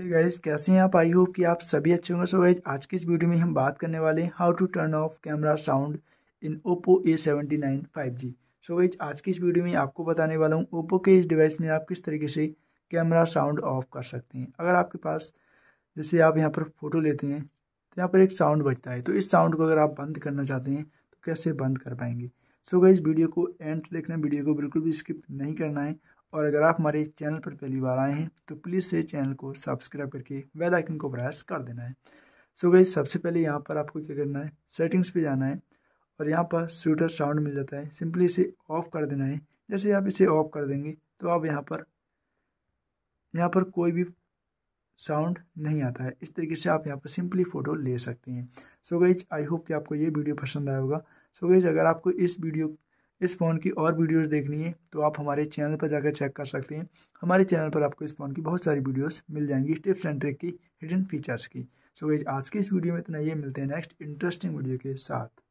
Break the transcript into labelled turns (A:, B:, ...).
A: हे hey कैसे हैं आप आई होप कि आप सभी अच्छे होंगे सो गाइज आज की इस वीडियो में हम बात करने वाले हैं how to turn off camera sound in Oppo A seventy nine five G so guys आज की इस वीडियो में आपको बताने वाला हूँ ओप्पो के इस डिवाइस में आप किस तरीके से कैमरा साउंड ऑफ कर सकते हैं अगर आपके पास जैसे आप यहाँ पर फोटो लेते हैं तो यहाँ पर एक साउंड बजता है तो इस साउंड को अगर आप बंद करना चाहते हैं तो कैसे बंद कर पाएंगे सो गाइज वीडियो को एंड देखना वीडियो को बिल्कुल भी स्किप नहीं करना है और अगर आप हमारे चैनल पर पहली बार आए हैं तो प्लीज़ से चैनल को सब्सक्राइब करके बेल आइकन को प्रेस कर देना है सो so गई सबसे पहले यहाँ पर आपको क्या करना है सेटिंग्स पे जाना है और यहाँ पर स्वीटर साउंड मिल जाता है सिंपली इसे ऑफ कर देना है जैसे आप इसे ऑफ कर देंगे तो आप यहाँ पर यहाँ पर कोई भी साउंड नहीं आता है इस तरीके से आप यहाँ पर सिंपली फ़ोटो ले सकते हैं सो गई आई होप कि आपको ये वीडियो पसंद आए होगा सो गई अगर आपको इस वीडियो इस फ़ोन की और वीडियोस देखनी है तो आप हमारे चैनल पर जाकर चेक कर सकते हैं हमारे चैनल पर आपको इस फ़ोन की बहुत सारी वीडियोस मिल जाएंगी टिप्स एंड ट्रिक की हिडन फीचर्स की सो so, आज की इस वीडियो में इतना ये मिलते हैं नेक्स्ट इंटरेस्टिंग वीडियो के साथ